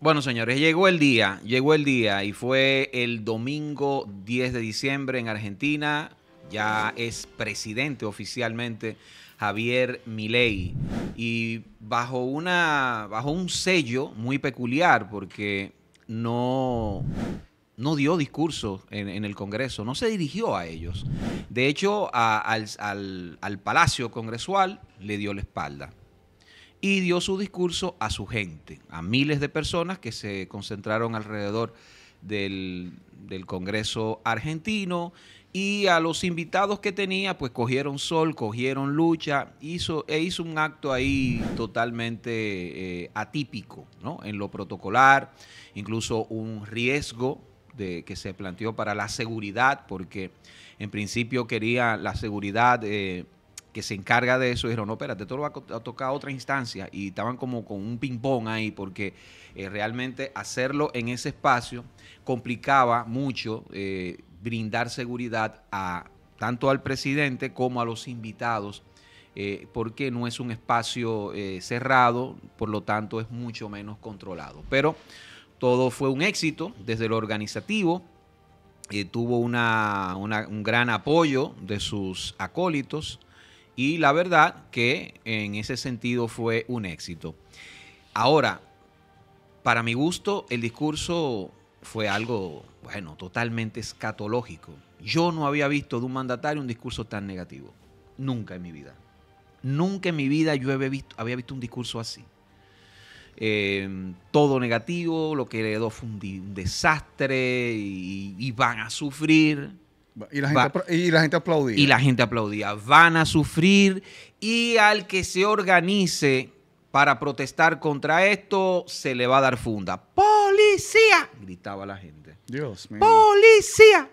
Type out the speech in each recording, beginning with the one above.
Bueno, señores, llegó el día, llegó el día y fue el domingo 10 de diciembre en Argentina. Ya es presidente oficialmente Javier Milei y bajo una bajo un sello muy peculiar porque no no dio discurso en, el Congreso, no se dirigió a ellos. De hecho, al, al Palacio Congresual le dio la espalda y dio su discurso a su gente, a miles de personas que se concentraron alrededor del, Congreso argentino y a los invitados que tenía, pues cogieron sol, cogieron lucha, hizo, e hizo un acto ahí totalmente eh, atípico, ¿no? En lo protocolar, incluso un riesgo de, que se planteó para la seguridad, porque en principio quería la seguridad eh, que se encarga de eso, dijeron, no, espérate, esto lo va a tocar a otra instancia. Y estaban como con un ping-pong ahí, porque eh, realmente hacerlo en ese espacio complicaba mucho eh, brindar seguridad a tanto al presidente como a los invitados, eh, porque no es un espacio cerrado, por lo tanto es mucho menos controlado. Pero todo fue un éxito desde lo organizativo. tuvo un gran apoyo de sus acólitos, y la verdad que en ese sentido fue un éxito. Ahora, para mi gusto, el discurso fue algo, bueno, totalmente escatológico. Yo no había visto de un mandatario un discurso tan negativo. Nunca en mi vida. Nunca en mi vida yo había visto, un discurso así. Em, todo negativo, lo que heredó fue un, desastre y, van a sufrir. Y la, gente, aplaudía. Y la gente aplaudía. Van a sufrir y al que se organice para protestar contra esto, se le va a dar funda. ¡Policía! Gritaba la gente. Dios ¡Policía!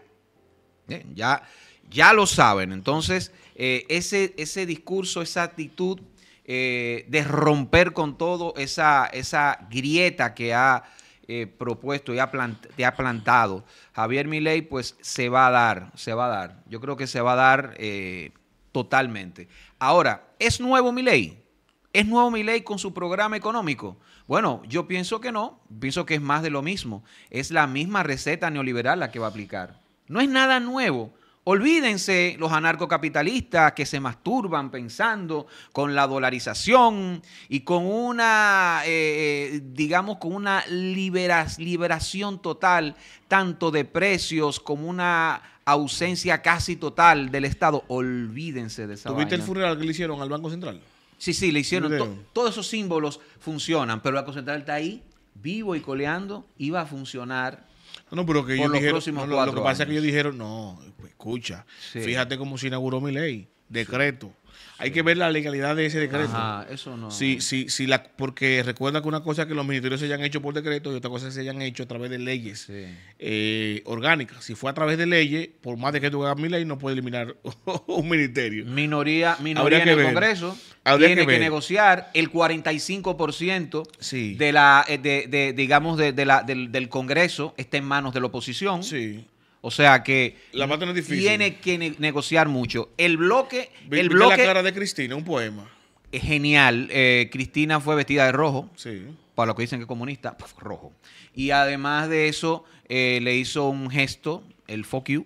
ya, ya lo saben. Entonces, eh, ese, ese discurso, esa actitud eh, de romper con todo, esa, esa grieta que ha eh, propuesto y ha, ha plantado Javier Milei, pues se va a dar, se va a dar. Yo creo que se va a dar eh, totalmente. Ahora, ¿es nuevo Milei? ¿Es nuevo Milei con su programa económico? Bueno, yo pienso que no, pienso que es más de lo mismo. Es la misma receta neoliberal la que va a aplicar. No es nada nuevo. Olvídense los anarcocapitalistas que se masturban pensando con la dolarización y con una, eh, eh, digamos, con una liberación total, tanto de precios como una ausencia casi total del Estado. Olvídense de esa ¿Tuviste el funeral que le hicieron al Banco Central? Sí, sí, le hicieron. todos esos símbolos funcionan, pero el Banco Central está ahí, vivo y coleando, iba a funcionar no, pero que ellos dijeron, no, lo, que pasa es que ellos dijeron, no, pues, escucha, fíjate cómo se inauguró mi ley decreto. Hay que ver la legalidad de ese decreto. Ah, eso no. Sí, sí, sí, la, porque recuerda que una cosa es que los ministerios se hayan hecho por decreto y otra cosa es que se hayan hecho a través de leyes eh, orgánicas. Si fue a través de leyes, por más de que tú hagas mi ley, no puede eliminar un ministerio. Minoría, minoría en el Congreso tiene que, negociar el 45% de la, eh, de, digamos, de, la, del, del, Congreso está en manos de la oposición. Sí. O sea que la tiene que negociar mucho. El bloque, bloque la cara de Cristina, un poema. Es genial. Eh, Cristina fue vestida de rojo. Sí. Para lo que dicen que es comunista, pues, rojo. Y además de eso, eh, le hizo un gesto, el fuck you,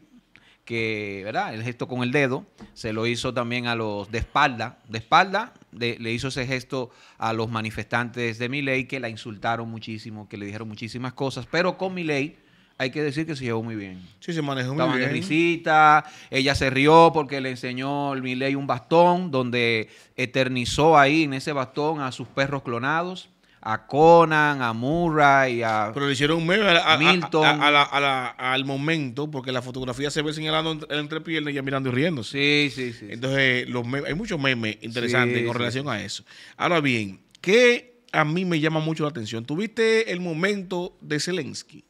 que, ¿verdad? El gesto con el dedo. Se lo hizo también a los de espalda. De espalda, le hizo ese gesto a los manifestantes de ley que la insultaron muchísimo, que le dijeron muchísimas cosas. Pero con Miley hay que decir que se llevó muy bien. Sí, se manejó muy bien. de ella se rió porque le enseñó el Miley un bastón donde eternizó ahí en ese bastón a sus perros clonados, a Conan, a Murray, a Pero le hicieron meme a, al momento, porque la fotografía se ve señalando entre piernas y ya mirando y riendo. Sí, sí, sí. Entonces, los hay muchos memes interesantes en con relación a eso. Ahora bien, ¿qué a mí me llama mucho la atención? ¿Tuviste el momento de Zelensky?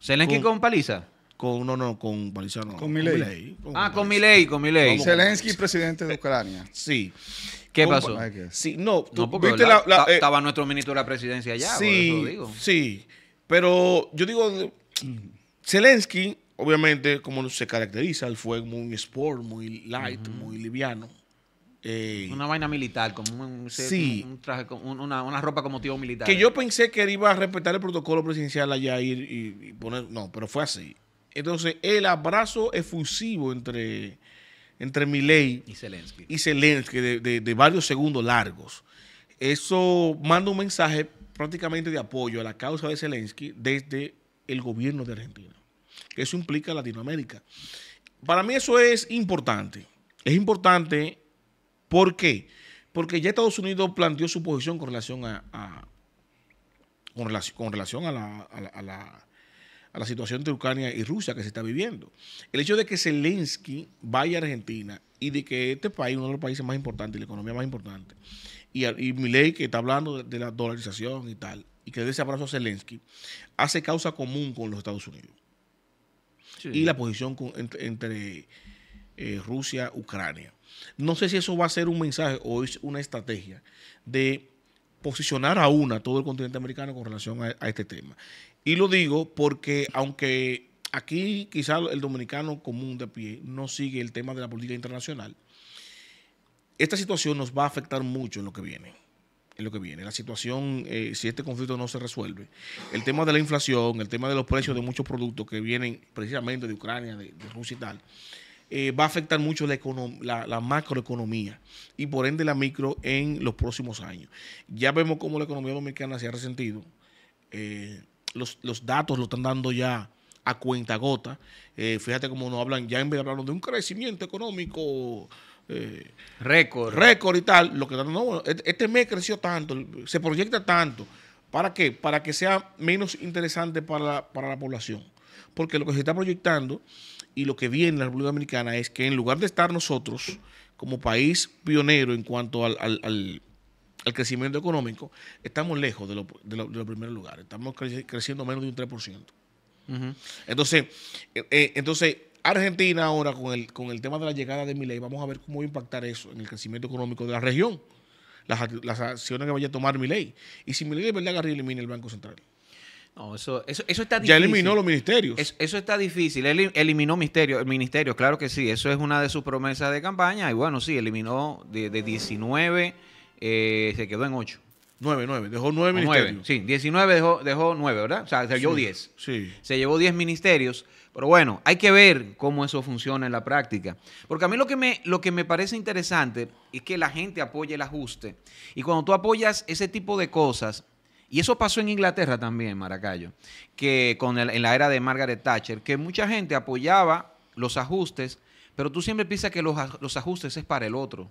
Zelensky con, paliza. Con, no, no, con paliza no. Con Milei. Ah, con Milei, con ah, Milei. Zelensky, presidente de Ucrania. Sí. ¿Qué pasó? no, estaba nuestro ministro de la presidencia allá. Sí, sí. Pero yo digo, Zelensky, obviamente, como se caracteriza, él fue muy sport, muy light, muy liviano una vaina militar, como un, una, ropa como motivo militar. Que yo pensé que él iba a respetar el protocolo presidencial allá y, poner. No, pero fue así. Entonces, el abrazo efusivo entre, entre Milei y Zelensky, y Zelensky de, varios segundos largos, eso manda un mensaje prácticamente de apoyo a la causa de Zelensky desde el gobierno de Argentina. eso implica Latinoamérica. Para mí eso es importante. Es importante ¿Por qué? Porque ya Estados Unidos planteó su posición con relación a, con, relación, a la, situación de Ucrania y Rusia que se está viviendo. El hecho de que Zelensky vaya a Argentina y de que este país, uno de los países más importantes, la economía más importante, y, y Milei que está hablando de, la dolarización y tal, y que dé ese abrazo a Zelensky, hace causa común con los Estados Unidos. Y la posición entre eh, Rusia-Ucrania. No sé si eso va a ser un mensaje o es una estrategia de posicionar a una todo el continente americano con relación a, este tema. Y lo digo porque aunque aquí quizá el dominicano común de pie no sigue el tema de la política internacional, esta situación nos va a afectar mucho en lo que viene. En lo que viene, la situación, eh, si este conflicto no se resuelve, el tema de la inflación, el tema de los precios de muchos productos que vienen precisamente de Ucrania, de, de Rusia y tal, eh, va a afectar mucho la, macroeconomía y por ende la micro en los próximos años. Ya vemos cómo la economía dominicana se ha resentido. Eh, los, datos lo están dando ya a cuenta gota. Eh, fíjate cómo nos hablan, ya en vez de hablar de un crecimiento económico récord. Récord y tal. Lo que este, este mes creció tanto, se proyecta tanto. ¿Para qué? Para que sea menos interesante para para la población. Porque lo que se está proyectando y lo que viene en la República Dominicana es que en lugar de estar nosotros como país pionero en cuanto al, crecimiento económico, estamos lejos de, lo, de, los primeros lugares. Estamos creciendo menos de un 3%. Entonces, eh, eh, entonces, Argentina ahora con el, con el tema de la llegada de Milei, vamos a ver cómo va a impactar eso en el crecimiento económico de la región, las, acciones que vaya a tomar Milei. Y si Milei de verdad agarra y elimina el Banco Central. No, eso, eso, está difícil. Ya eliminó los ministerios. eso está difícil. eliminó ministerios, el ministerio, claro que sí. Eso es una de sus promesas de campaña. Y bueno, sí, eliminó de, de 19, eh, se quedó en 8. 9, 9. Dejó 9 ministerios. sí, 19 dejó, dejó 9, ¿verdad? O sea, se llevó 10. Sí. Se llevó 10 ministerios. Pero bueno, hay que ver cómo eso funciona en la práctica. Porque a mí lo que me, lo que me parece interesante es que la gente apoye el ajuste. Y cuando tú apoyas ese tipo de cosas y eso pasó en Inglaterra también, Maracayo, que con el, en la era de Margaret Thatcher, que mucha gente apoyaba los ajustes, pero tú siempre piensas que los, ajustes es para el otro.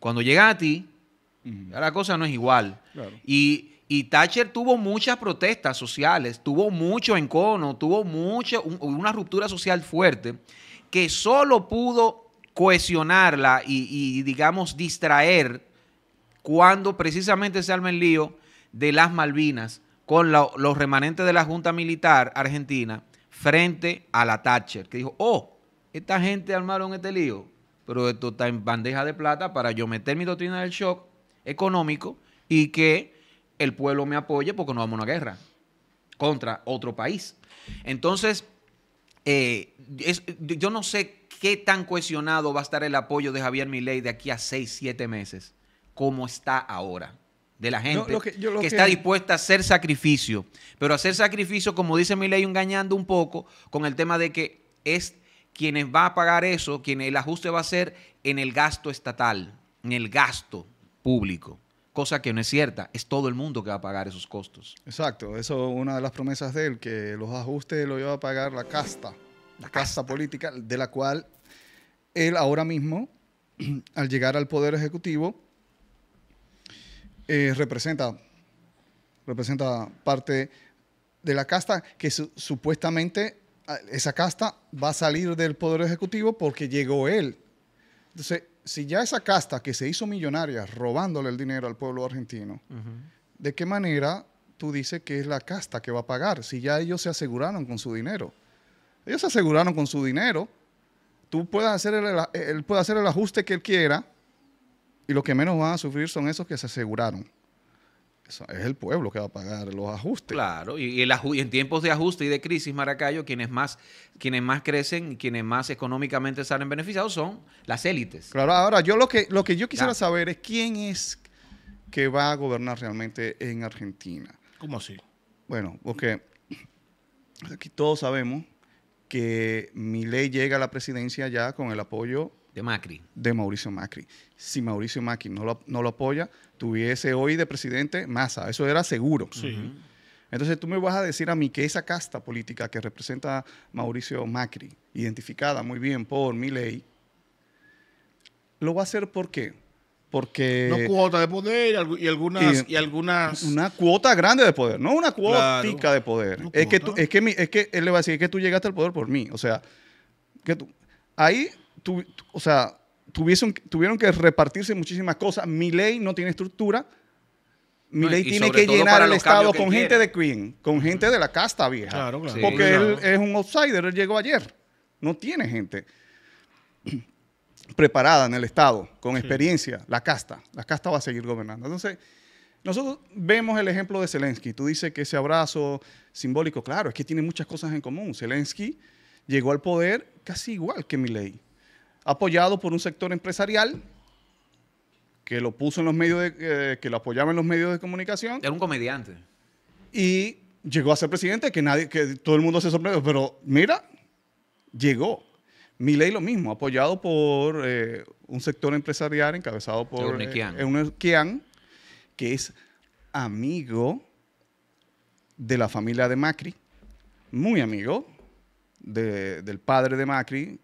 Cuando llega a ti, la cosa no es igual. Y, Thatcher tuvo muchas protestas sociales, tuvo mucho encono, tuvo mucho, una ruptura social fuerte, que solo pudo cohesionarla y digamos, distraer cuando precisamente se arma el lío de las Malvinas con los remanentes de la Junta Militar Argentina frente a la Thatcher, que dijo, oh, esta gente armaron este lío, pero esto está en bandeja de plata para yo meter mi doctrina del shock económico y que el pueblo me apoye porque no vamos a una guerra contra otro país. Entonces, eh, yo no sé qué tan cohesionado va a estar el apoyo de Javier Milei de aquí a seis, siete meses como está ahora. De la gente que, está dispuesta a hacer sacrificio. Pero hacer sacrificio, como dice mi ley, engañando un poco con el tema de que es quienes va a pagar eso, quien el ajuste va a ser en el gasto estatal, en el gasto público cosa que no es cierta, es todo el mundo que va a pagar esos costos. Exacto, eso es una de las promesas de él, que los ajustes los iba a pagar la casta, la casta política, de la cual él ahora mismo, al llegar al Poder Ejecutivo, eh, representa, representa parte de la casta que supuestamente esa casta va a salir del Poder Ejecutivo porque llegó él. Entonces, si ya esa casta que se hizo millonaria robándole el dinero al pueblo argentino, ¿de qué manera tú dices que es la casta que va a pagar si ya ellos se aseguraron con su dinero? Ellos se aseguraron con su dinero. Tú puedes hacer el, puede hacer el ajuste que él quiera, y los que menos van a sufrir son esos que se aseguraron. es el pueblo que va a pagar los ajustes. Claro, y, en tiempos de ajuste y de crisis, Maracayo, quienes más, quienes más crecen, quienes más económicamente salen beneficiados son las élites. Claro, ahora yo lo que, lo que yo quisiera saber es quién es que va a gobernar realmente en Argentina. ¿Cómo así? Bueno, porque aquí todos sabemos que mi ley llega a la presidencia ya con el apoyo de Macri. De Mauricio Macri. Si Mauricio Macri no lo, no lo apoya, tuviese hoy de presidente Massa. Eso era seguro. Sí. Entonces tú me vas a decir a mí que esa casta política que representa Mauricio Macri, identificada muy bien por mi ley, lo va a hacer por qué? Porque... Una cuota de poder y algunas... Y, Una cuota grande de poder, no una cuota de poder. es, que tú, es, que es que él le va a decir que tú llegaste al poder por mí. O sea, que tú... Ahí o sea, tuvieron, que repartirse muchísimas cosas. Mi ley no tiene estructura. Mi ley tiene que llenar el Estado con gente de Queen, con gente de la casta vieja. porque él es un outsider, él llegó ayer. No tiene gente preparada en el Estado, con experiencia, la casta. La casta va a seguir gobernando. Entonces, nosotros vemos el ejemplo de Zelensky. Tú dices que ese abrazo simbólico, claro, es que tiene muchas cosas en común. Zelensky llegó al poder casi igual que mi ley apoyado por un sector empresarial que lo puso en los medios eh, que lo apoyaba en los medios de comunicación. Era un comediante. Y llegó a ser presidente, que nadie, que todo el mundo se sorprendió, pero mira, llegó. Milei lo mismo, apoyado por eh, un sector empresarial encabezado por eh, un que es amigo de la familia de Macri, muy amigo del padre de Macri,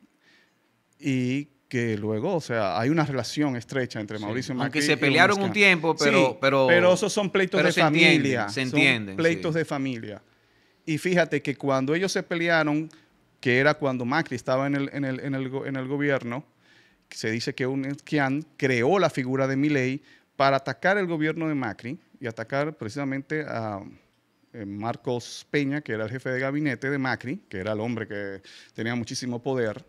y que luego, o sea, hay una relación estrecha entre Mauricio sí. Macri Aunque se pelearon un tiempo, pero, pero... Pero esos son pleitos de familia. se entienden. pleitos de familia. Y fíjate que cuando ellos se pelearon, que era cuando Macri estaba en el, en el, en el, en el gobierno, se dice que un Kian creó la figura de Milei para atacar el gobierno de Macri y atacar precisamente a eh, Marcos Peña, que era el jefe de gabinete de Macri, que era el hombre que tenía muchísimo poder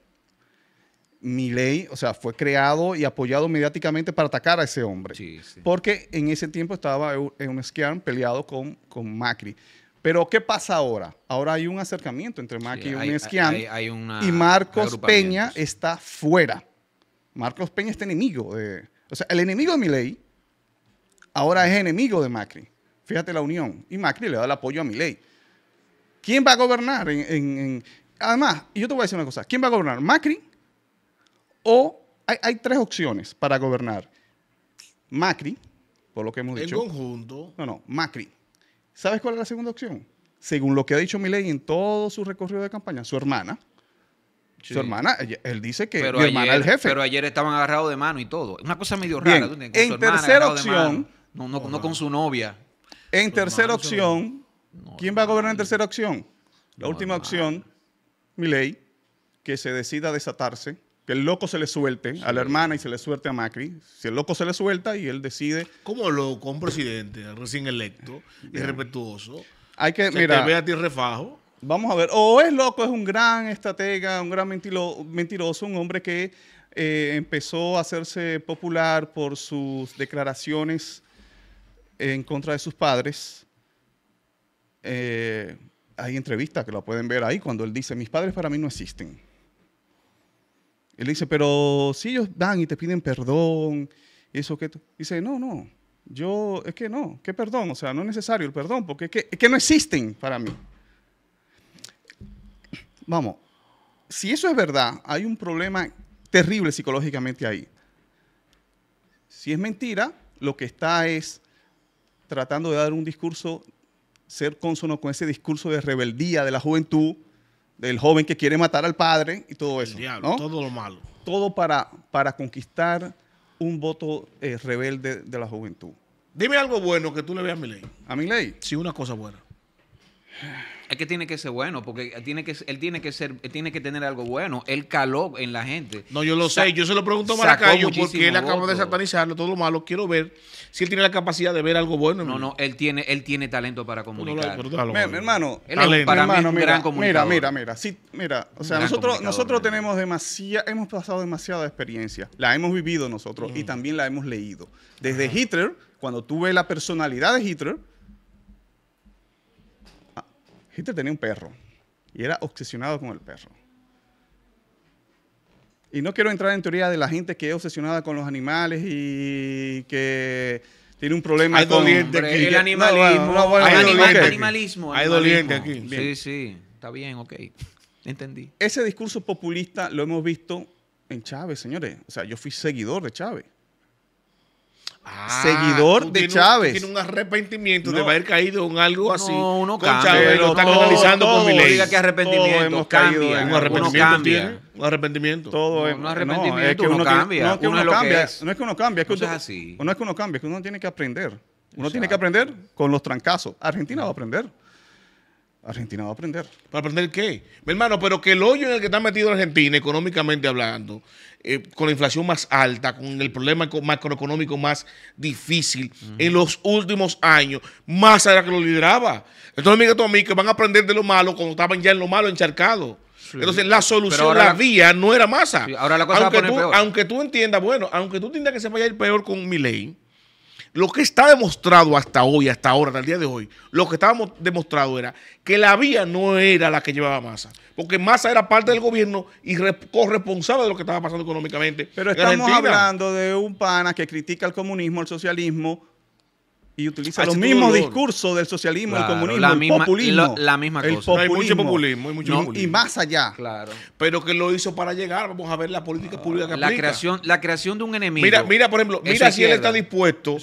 Milei, o sea, fue creado y apoyado mediáticamente para atacar a ese hombre. Porque en ese tiempo estaba en un esquiar peleado con, Macri. Pero ¿qué pasa ahora? Ahora hay un acercamiento entre Macri y un esquiar, y Marcos Peña está fuera. Marcos Peña está enemigo de... O sea, el enemigo de ley ahora es enemigo de Macri. Fíjate la unión. Y Macri le da el apoyo a ley ¿Quién va a gobernar? En, Además, y yo te voy a decir una cosa. ¿Quién va a gobernar? ¿Macri o hay, tres opciones para gobernar. Macri, por lo que hemos dicho. En conjunto. No, no, Macri. ¿Sabes cuál es la segunda opción? Según lo que ha dicho Milei en todo su recorrido de campaña, su hermana. Su hermana, él dice que pero hermana es el jefe. Pero ayer estaban agarrados de mano y todo. Una cosa medio rara. en tercera opción. No, no, no, con su novia. En tercera opción. ¿Quién va a gobernar en tercera opción? La última opción, Milei, que se decida desatarse el loco se le suelte a la hermana y se le suelte a Macri. Si el loco se le suelta y él decide. Como loco, un presidente recién electo, respetuoso. Hay que, ver a ti refajo. Vamos a ver. O es loco, es un gran estratega, un gran mentiroso, un hombre que eh, empezó a hacerse popular por sus declaraciones en contra de sus padres. Eh, hay entrevistas que lo pueden ver ahí cuando él dice, mis padres para mí no existen. Él dice, pero si ellos dan y te piden perdón, eso que... Dice, no, no, yo, es que no, ¿qué perdón? O sea, no es necesario el perdón, porque es que, es que no existen para mí. Vamos, si eso es verdad, hay un problema terrible psicológicamente ahí. Si es mentira, lo que está es tratando de dar un discurso, ser cónsono con ese discurso de rebeldía de la juventud, del joven que quiere matar al padre y todo eso. El diablo, todo lo malo. Todo para, para conquistar un voto eh, rebelde de la juventud. Dime algo bueno que tú le veas a mi ley. ¿A mi ley? Sí, una cosa buena. Es que tiene que ser bueno, porque tiene que, él tiene que ser, tiene que tener algo bueno. Él caló en la gente. No, yo lo sé. Yo se lo pregunto a Maracayo porque él acaba de satanizarlo, todo lo malo. Quiero ver si él tiene la capacidad de ver algo bueno. No, no, él tiene, él tiene talento para comunicar. hermano, él para mira, Mira, mira, mira. Sí, mira. O sea, nosotros, nosotros tenemos demasiada, hemos pasado demasiada experiencia. La hemos vivido nosotros y también la hemos leído. Desde Hitler, cuando tú ves la personalidad de Hitler Hitler tenía un perro y era obsesionado con el perro. Y no quiero entrar en teoría de la gente que es obsesionada con los animales y que tiene un problema con el, animalismo. hay, animalismo, doliente aquí. Sí, sí, está bien, ok. Entendí. Ese discurso populista lo hemos visto en Chávez, señores. O sea, yo fui seguidor de Chávez. Ah, seguidor de Chávez. Tiene un arrepentimiento de haber caído en algo así. No, uno con Chávez, lo está canalizando con mi ley. diga que arrepentimiento. Hemos cambia, un arrepentimiento tiene. Un arrepentimiento. Todo es, no, un arrepentimiento. No, es que uno, cambia. No que uno, cambia. Es. No es que uno cambia. Es que así. no es que uno cambia. que uno tiene que aprender. Uno tiene que aprender con los trancazos. Argentina va a aprender. Argentina va a aprender. ¿Para aprender qué? Mi hermano, pero que el hoyo en el que está metido Argentina, económicamente hablando, eh, con la inflación más alta, con el problema macroeconómico más difícil en los últimos años, más era que lo lideraba. Entonces, mira tú a mí que van a aprender de lo malo cuando estaban ya en lo malo encharcado. Entonces, la solución, la, vía, no era masa. ahora la cosa aunque, va a poner peor. aunque tú entiendas, bueno, aunque tú entiendas que se vaya a ir peor con mi ley, lo que está demostrado hasta hoy, hasta ahora, hasta el día de hoy, lo que estábamos demostrado era que la vía no era la que llevaba masa, porque masa era parte del gobierno y corresponsable de lo que estaba pasando económicamente. Pero estamos hablando de un pana que critica el comunismo, el socialismo, y utiliza ah, los mismos discursos del socialismo, y el comunismo, la el populismo. la misma hay mucho populismo, Y más allá. Claro. Pero que lo hizo para llegar. Vamos a ver la política ah, pública que la Creación, la creación de un enemigo. Mira, mira por ejemplo, mira si él está dispuesto.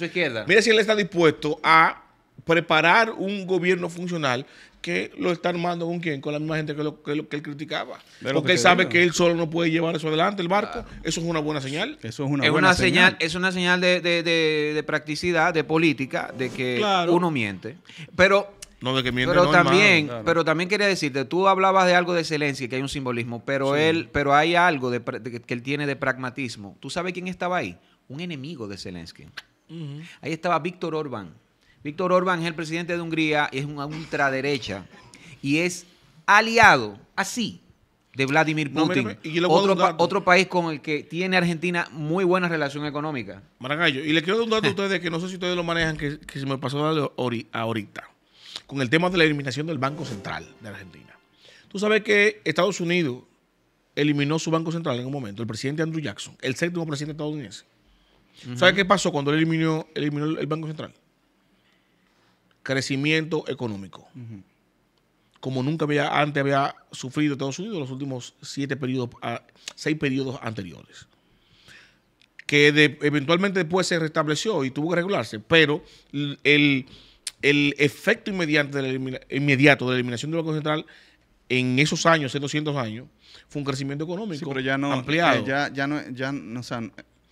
Mira si él está dispuesto a preparar un gobierno funcional que lo está armando con quién, con la misma gente que, lo, que, él criticaba. Porque él sabe que él solo no puede llevar eso adelante, el barco. Eso es una buena señal. Eso es una, es una señal, Es una señal de, practicidad, de política, de que uno miente. Pero no, pero también, pero también quería decirte, tú hablabas de algo de Zelensky, que hay un simbolismo, pero él, pero hay algo de, que él tiene de pragmatismo. ¿Tú sabes quién estaba ahí? Un enemigo de Zelensky. Ahí estaba Víctor Orbán. Víctor Orbán es el presidente de Hungría, es una ultraderecha y es aliado, así, de Vladimir Putin. otro, otro, país con el que tiene Argentina muy buena relación económica. Maragallo, y le quiero dar un dato a ustedes que no sé si ustedes lo manejan, que, se me pasó ahorita, con el tema de la eliminación del Banco Central de Argentina. Tú sabes que Estados Unidos eliminó su Banco Central en un momento, el presidente Andrew Jackson, el séptimo presidente estadounidense. ¿Sabes qué pasó cuando él eliminó, eliminó el Banco Central? crecimiento económico. Como nunca había, antes había sufrido Estados Unidos en los últimos siete periodos, ah, seis periodos anteriores. Que eventualmente después se restableció y tuvo que regularse, pero el, efecto inmediato de, la eliminación del Banco Central en esos años, en 200 años, fue un crecimiento económico ya no, ampliado. Eh, ya, no, ya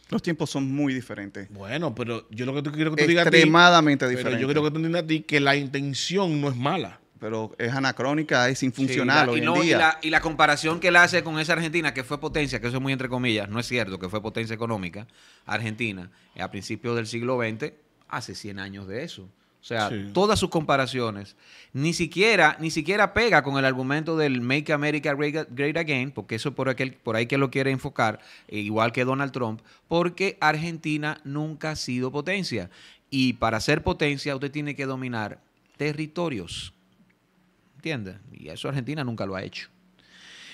los tiempos son muy diferentes. Bueno, pero yo lo que quiero que tú digas. Extremadamente diferente. yo quiero que tú entiendas a ti que la intención no es mala. Pero es anacrónica, es infuncional hoy y, en día. la, y la, comparación que él hace con esa Argentina, que fue potencia, que eso es muy entre comillas, no es cierto, que fue potencia económica, Argentina, a principios del siglo XX, hace 100 años de eso. O sea, todas sus comparaciones, ni siquiera, ni siquiera pega con el argumento del Make America Great Again, porque eso por, aquel, por ahí que lo quiere enfocar, eh, igual que Donald Trump, porque Argentina nunca ha sido potencia. Y para ser potencia usted tiene que dominar territorios. ¿Entiendes? Y eso Argentina nunca lo ha hecho.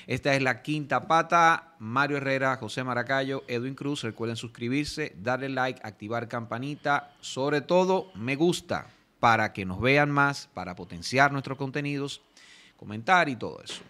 Esta es la quinta pata. Mario Herrera, José Maracayo, Edwin Cruz. Recuerden suscribirse, darle like, activar campanita. Sobre todo, me gusta para que nos vean más, para potenciar nuestros contenidos, comentar y todo eso.